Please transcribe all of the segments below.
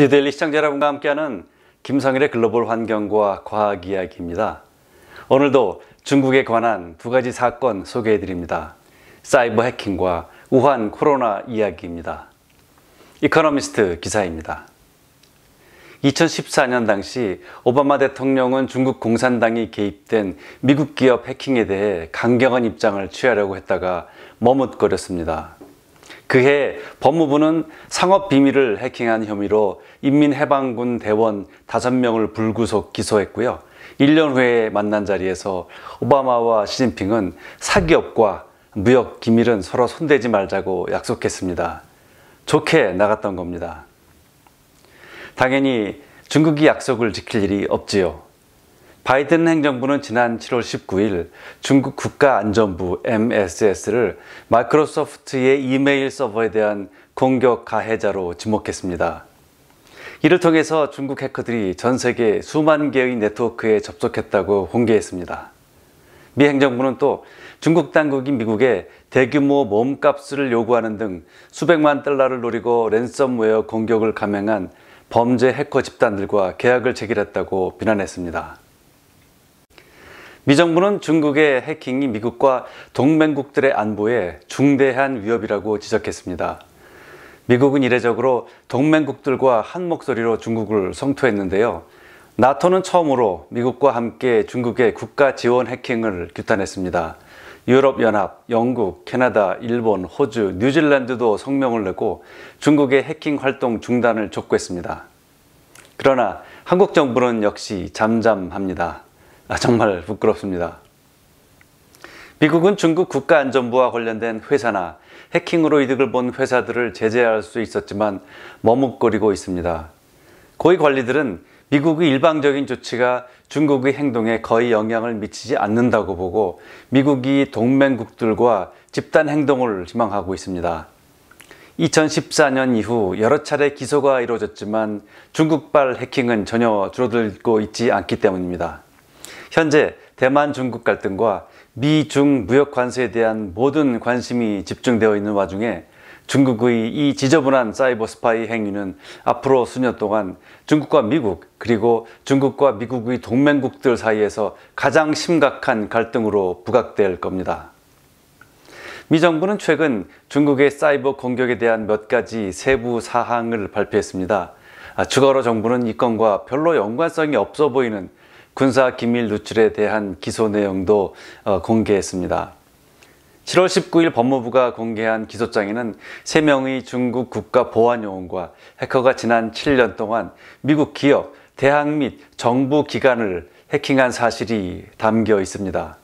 니델리 시청자 여러분과 함께하는 김성일의 글로벌 환경과 과학 이야기입니다. 오늘도 중국에 관한 두 가지 사건 소개해 드립니다. 사이버 해킹과 우한 코로나 이야기입니다. 이코노미스트 기사입니다. 2014년 당시 오바마 대통령은 중국 공산당이 개입된 미국 기업 해킹에 대해 강경한 입장을 취하려고 했다가 머뭇거렸습니다. 그해 법무부는 상업 비밀을 해킹한 혐의로 인민해방군 대원 5명을 불구속 기소했고요. 1년 후에 만난 자리에서 오바마와 시진핑은 사기업과 무역 기밀은 서로 손대지 말자고 약속했습니다. 좋게 나갔던 겁니다. 당연히 중국이 약속을 지킬 일이 없지요. 바이든 행정부는 지난 7월 19일 중국 국가안전부 MSS를 마이크로소프트의 이메일 서버에 대한 공격 가해자로 지목했습니다. 이를 통해서 중국 해커들이 전 세계 수만 개의 네트워크에 접속했다고 공개했습니다. 미 행정부는 또 중국 당국이 미국에 대규모 몸값을 요구하는 등 수백만 달러를 노리고 랜섬웨어 공격을 감행한 범죄 해커 집단들과 계약을 체결했다고 비난했습니다. 미 정부는 중국의 해킹이 미국과 동맹국들의 안보에 중대한 위협이라고 지적했습니다. 미국은 이례적으로 동맹국들과 한 목소리로 중국을 성토했는데요. 나토는 처음으로 미국과 함께 중국의 국가 지원 해킹을 규탄했습니다. 유럽연합, 영국, 캐나다, 일본, 호주, 뉴질랜드도 성명을 내고 중국의 해킹 활동 중단을 촉구했습니다. 그러나 한국 정부는 역시 잠잠합니다. 아, 정말 부끄럽습니다. 미국은 중국 국가안전부와 관련된 회사나 해킹으로 이득을 본 회사들을 제재할 수 있었지만 머뭇거리고 있습니다. 고위 관리들은 미국의 일방적인 조치가 중국의 행동에 거의 영향을 미치지 않는다고 보고 미국이 동맹국들과 집단 행동을 희망하고 있습니다. 2014년 이후 여러 차례 기소가 이루어졌지만 중국발 해킹은 전혀 줄어들고 있지 않기 때문입니다. 현재 대만 중국 갈등과 미중 무역 관세에 대한 모든 관심이 집중되어 있는 와중에 중국의 이 지저분한 사이버 스파이 행위는 앞으로 수년 동안 중국과 미국 그리고 중국과 미국의 동맹국들 사이에서 가장 심각한 갈등으로 부각될 겁니다. 미 정부는 최근 중국의 사이버 공격에 대한 몇 가지 세부 사항을 발표했습니다. 아, 추가로 정부는 이 건과 별로 연관성이 없어 보이는 군사 기밀 누출에 대한 기소 내용도 어, 공개했습니다. 7월 19일 법무부가 공개한 기소장에는 3명의 중국 국가보안요원과 해커가 지난 7년 동안 미국 기업, 대학 및 정부 기관을 해킹한 사실이 담겨 있습니다.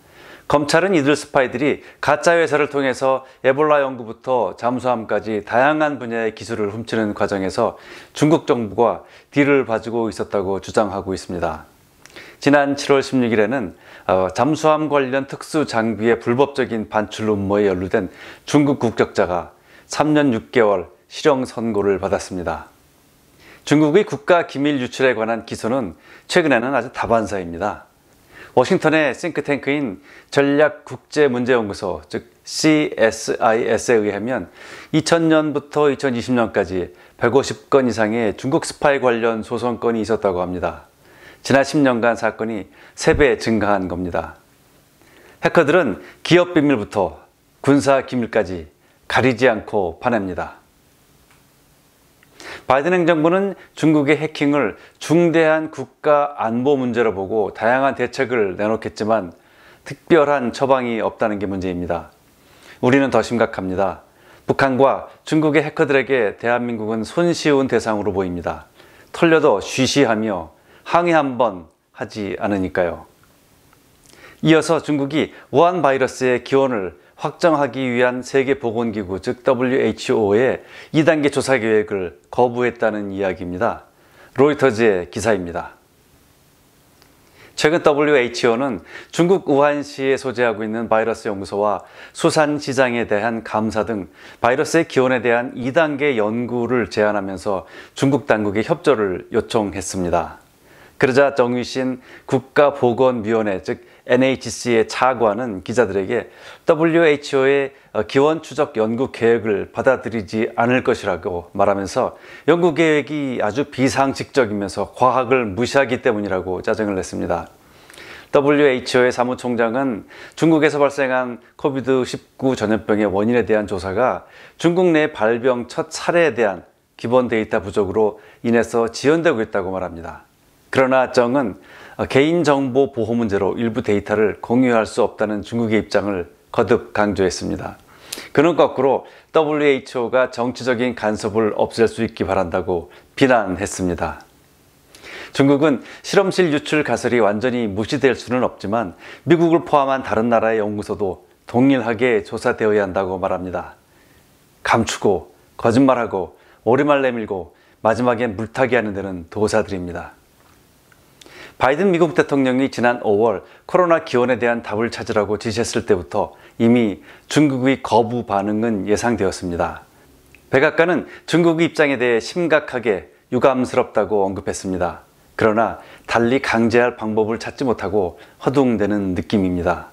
검찰은 이들 스파이들이 가짜 회사를 통해서 에볼라 연구부터 잠수함까지 다양한 분야의 기술을 훔치는 과정에서 중국 정부가 뒤를 봐주고 있었다고 주장하고 있습니다. 지난 7월 16일에는 어, 잠수함 관련 특수 장비의 불법적인 반출 음모에 연루된 중국 국적자가 3년 6개월 실형 선고를 받았습니다. 중국의 국가 기밀 유출에 관한 기소는 최근에는 아주 다반사입니다. 워싱턴의 싱크탱크인 전략국제문제연구소, 즉 CSIS에 의하면 2000년부터 2020년까지 150건 이상의 중국 스파이 관련 소송건이 있었다고 합니다. 지난 10년간 사건이 3배 증가한 겁니다. 해커들은 기업 비밀부터 군사 기밀까지 가리지 않고 파냅니다. 바이든 행정부는 중국의 해킹을 중대한 국가 안보 문제로 보고 다양한 대책을 내놓겠지만 특별한 처방이 없다는 게 문제입니다. 우리는 더 심각합니다. 북한과 중국의 해커들에게 대한민국은 손쉬운 대상으로 보입니다. 털려도 쉬쉬하며 항의한번 하지 않으니까요. 이어서 중국이 우한 바이러스의 기원을 확정하기 위한 세계보건기구 즉 WHO의 2단계 조사 계획을 거부했다는 이야기입니다. 로이터즈의 기사입니다. 최근 WHO는 중국 우한시에 소재하고 있는 바이러스 연구소와 수산시장에 대한 감사 등 바이러스의 기원에 대한 2단계 연구를 제안하면서 중국 당국의 협조를 요청했습니다. 그러자 정유신 국가보건위원회 즉 NHC의 차관은 기자들에게 WHO의 어, 기원 추적 연구 계획을 받아들이지 않을 것이라고 말하면서 연구 계획이 아주 비상식적이면서 과학을 무시하기 때문이라고 짜증을 냈습니다. WHO의 사무총장은 중국에서 발생한 코비드19 전염병의 원인에 대한 조사가 중국 내 발병 첫 사례에 대한 기본 데이터 부족으로 인해서 지연되고 있다고 말합니다. 그러나 정은 개인정보 보호 문제로 일부 데이터를 공유할 수 없다는 중국의 입장을 거듭 강조했습니다. 그는 거꾸로 WHO가 정치적인 간섭을 없앨 수 있기 바란다고 비난했습니다. 중국은 실험실 유출 가설이 완전히 무시될 수는 없지만 미국을 포함한 다른 나라의 연구소도 동일하게 조사되어야 한다고 말합니다. 감추고 거짓말하고 오리말 내밀고 마지막엔 물타기하는 데는 도사들입니다. 바이든 미국 대통령이 지난 5월 코로나 기원에 대한 답을 찾으라고 지시했을 때부터 이미 중국의 거부 반응은 예상되었습니다. 백악관은 중국의 입장에 대해 심각하게 유감스럽다고 언급했습니다. 그러나 달리 강제할 방법을 찾지 못하고 허둥대는 느낌입니다.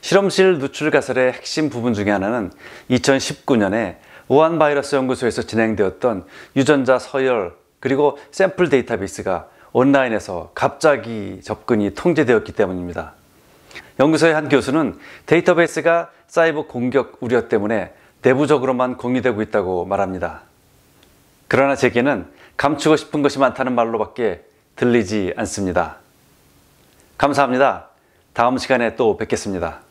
실험실 누출 가설의 핵심 부분 중에 하나는 2019년에 우한 바이러스 연구소에서 진행되었던 유전자 서열 그리고 샘플 데이터베이스가 온라인에서 갑자기 접근이 통제되었기 때문입니다. 연구소의 한 교수는 데이터베이스가 사이버 공격 우려 때문에 내부적으로만 공유되고 있다고 말합니다. 그러나 제게는 감추고 싶은 것이 많다는 말로밖에 들리지 않습니다. 감사합니다. 다음 시간에 또 뵙겠습니다.